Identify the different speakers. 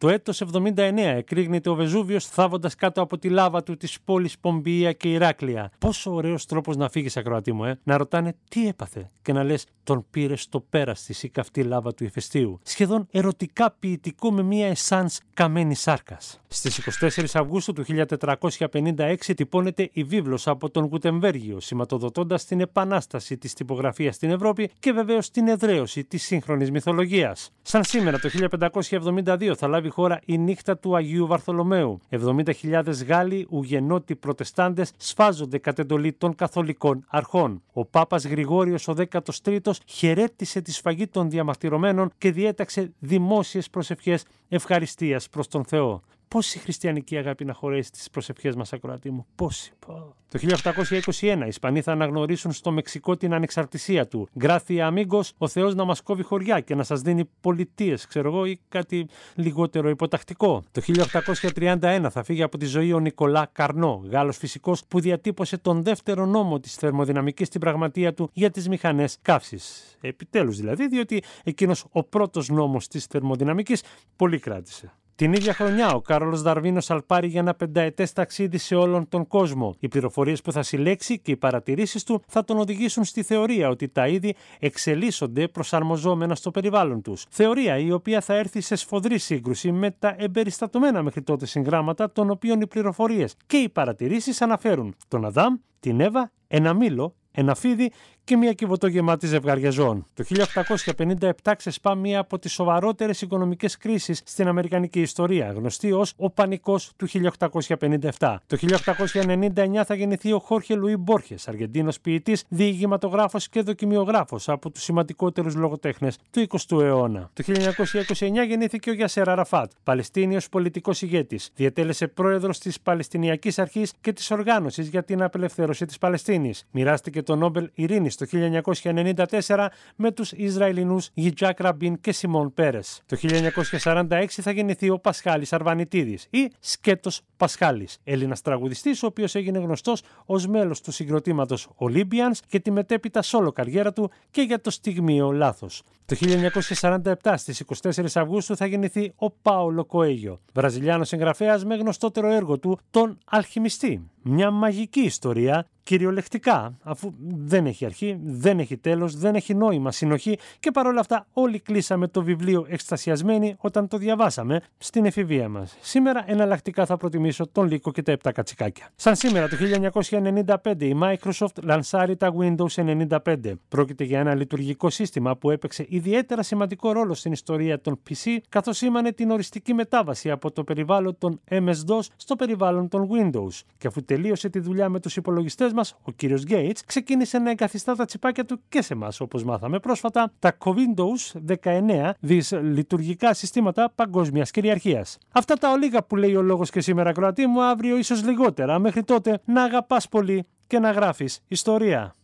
Speaker 1: Το έτος 79 εκρήγνεται ο Βεζούβιος θάβοντας κάτω από τη λάβα του της πόλης Πομπία και Ηράκλεια. Πόσο ωραίος τρόπος να φύγεις ακροατή μου, ε! Να ρωτάνε τι έπαθε και να λες τον πήρες στο πέρα η καυτή λάβα του ηφαιστείου. Σχεδόν ερωτικά ποιητικό με μία εσάνς καμένη σάρκας. Στις 24 Αυγούστου του 1456 τυπώνεται η βίβλος από τον Γκουτεμβέργιο σηματοδοτώντας την επανάσταση της τυπογραφίας στην Ευρώπη και βεβαίως την εδραίωση της σύγχρονης μυθολογίας. Σαν σήμερα το 1572 θα λάβει χώρα η νύχτα του Αγίου Βαρθολομαίου. 70.000 Γάλλοι, Ουγενώτοι, Προτεστάντες σφάζονται κατ' εντολή των Καθολικών αρχών. Ο Πάπας Γρηγόριος ο 13ο χαιρέτησε τη σφαγή των διαμαρτυρωμένων και διέταξε δημόσιες προσευχές ευχαριστίας προς τον Θεό. Πόση χριστιανική αγάπη να χωρέσει τις προσευχές μας, ακροατή μου. Πόση. Το 1821 οι Ισπανοί θα αναγνωρίσουν στο Μεξικό την ανεξαρτησία του. Γράφει αμίγκος, ο Θεός να μας κόβει χωριά και να σας δίνει πολιτείες, ξέρω εγώ, ή κάτι λιγότερο υποτακτικό. Το 1831 θα φύγει από τη ζωή ο Νικολά Καρνό, Γάλλος φυσικός που διατύπωσε τον δεύτερο νόμο της θερμοδυναμικής στην πραγματεία του για τις μηχανές καύσης. Επιτέλους δηλαδή, διότι εκείνος ο πρώτος νόμος της θερμοδυναμικής πολύ κράτησε. Την ίδια χρονιά, ο Κάρολο Δαρβίνο αλπάρει για ένα πενταετές ταξίδι σε όλον τον κόσμο. Οι πληροφορίες που θα συλλέξει και οι παρατηρήσεις του θα τον οδηγήσουν στη θεωρία ότι τα είδη εξελίσσονται προσαρμοζόμενα στο περιβάλλον τους. Θεωρία η οποία θα έρθει σε σφοδρή σύγκρουση με τα εμπεριστατωμένα μέχρι τότε συγγράμματα, των οποίων οι πληροφορίες και οι παρατηρήσεις αναφέρουν τον Αδάμ, την Εύα, ένα μήλο, ένα φίδι και μια κυβωτό γεμάτη ζευγαριαζών. Το 1857 ξεσπά μία από τις σοβαρότερες οικονομικές κρίσεις στην Αμερικανική ιστορία, γνωστή ως ο Πανικός του 1857. Το 1899 θα γεννηθεί ο Χόρχε Λουί Μπόρχες, Αργεντίνος ποιητής, διηγηματογράφος και δοκιμιογράφος από τους σημαντικότερους λογοτέχνες του 20ου αιώνα. Το 1929 γεννήθηκε ο Γιασέρα Αραφάτ, Παλαιστίνιος πολιτικός ηγέτης. Διατέλεσε πρόεδρος της Παλαιστινιακής Αρχής και της Οργάνωσης για την Απελευθέρωση της Παλαιστίνης. Μοιράστηκε το Νόμπελ Ειρήνης το 1994 με τους Ισραηλινούς Γιτζάκ Ραμπίν και Σιμών Πέρες. Το 1946 θα γεννηθεί ο Πασχάλης Αρβανιτίδης ή Σκέτος Πασχάλης, Έλληνας τραγουδιστής ο οποίος έγινε γνωστός ως μέλος του συγκροτήματος Olympians και τη μετέπειτα σόλο καριέρα του και για το στιγμίο λάθος. Το 1947 στις 24 Αυγούστου θα γεννηθεί ο Πάολο Κοέγιο, βραζιλιάνος συγγραφέας με γνωστότερο έργο του «Τον Αλχημιστή». Μια μαγική ιστορία κυριολεκτικά, αφού δεν έχει αρχή, δεν έχει τέλος, δεν έχει νόημα συνοχή και παρόλα αυτά όλοι κλείσαμε το βιβλίο εκστασιασμένοι όταν το διαβάσαμε στην εφηβεία μας. Σήμερα εναλλακτικά θα προτιμήσω τον αλχημιστη μια μαγικη ιστορια κυριολεκτικα αφου δεν εχει αρχη δεν εχει τελος δεν εχει νοημα συνοχη και παρολα αυτα ολοι κλεισαμε το βιβλιο εκστασιασμενοι οταν το διαβασαμε στην εφηβεια μας σημερα εναλλακτικα θα προτιμησω τον Λίκο και τα 7 κατσικάκια. Σαν σήμερα το 1995 η Microsoft λανσάρει τα Windows 95. Πρόκειται για ένα λειτουργικό σύστημα που έπαιξε ιδιαίτερα σημαντικό ρόλο στην ιστορία των PC, καθώς σήμανε την οριστική μετάβαση από το περιβάλλον των MS-DOS στο περιβάλλον των Windows. Και αφού τελείωσε τη δουλειά με τους υπολογιστές μας, ο κύριος Gates ξεκίνησε να εγκαθιστά τα τσιπάκια του και σε εμά, όπως μάθαμε πρόσφατα, τα Windows 19 λειτουργικά συστήματα παγκόσμιας κυριαρχίας. Αυτά τα ολίγα που λέει ο λόγος και σήμερα, Κροατή μου, αύριο ίσως λιγότερα. Μέχρι τότε να αγαπάς πολύ και να γράφεις ιστορία.